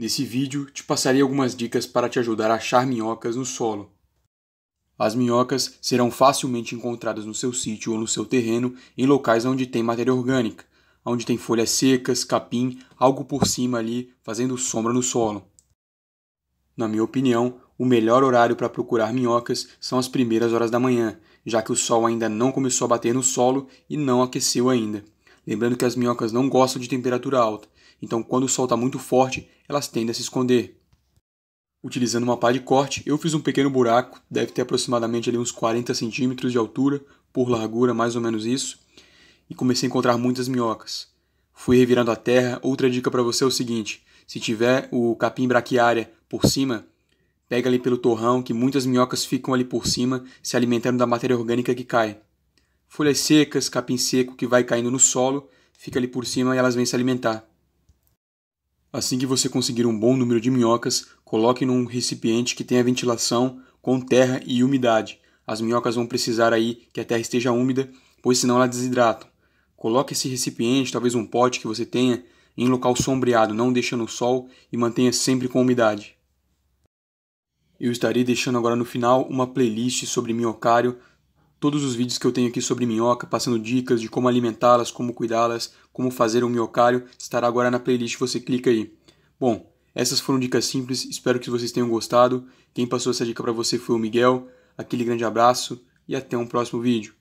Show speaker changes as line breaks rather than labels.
Nesse vídeo, te passarei algumas dicas para te ajudar a achar minhocas no solo. As minhocas serão facilmente encontradas no seu sítio ou no seu terreno em locais onde tem matéria orgânica, onde tem folhas secas, capim, algo por cima ali fazendo sombra no solo. Na minha opinião, o melhor horário para procurar minhocas são as primeiras horas da manhã, já que o sol ainda não começou a bater no solo e não aqueceu ainda. Lembrando que as minhocas não gostam de temperatura alta, então quando o sol está muito forte, elas tendem a se esconder. Utilizando uma pá de corte, eu fiz um pequeno buraco, deve ter aproximadamente ali uns 40 centímetros de altura, por largura mais ou menos isso, e comecei a encontrar muitas minhocas. Fui revirando a terra, outra dica para você é o seguinte, se tiver o capim braquiária por cima, pega ali pelo torrão que muitas minhocas ficam ali por cima, se alimentando da matéria orgânica que cai. Folhas secas, capim seco que vai caindo no solo, fica ali por cima e elas vêm se alimentar. Assim que você conseguir um bom número de minhocas, coloque num recipiente que tenha ventilação com terra e umidade. As minhocas vão precisar aí que a terra esteja úmida, pois senão ela desidratam. Coloque esse recipiente, talvez um pote que você tenha, em local sombreado, não deixando o sol e mantenha sempre com umidade. Eu estarei deixando agora no final uma playlist sobre minhocário, Todos os vídeos que eu tenho aqui sobre minhoca, passando dicas de como alimentá-las, como cuidá-las, como fazer um miocário, estará agora na playlist, você clica aí. Bom, essas foram dicas simples, espero que vocês tenham gostado. Quem passou essa dica para você foi o Miguel. Aquele grande abraço e até um próximo vídeo.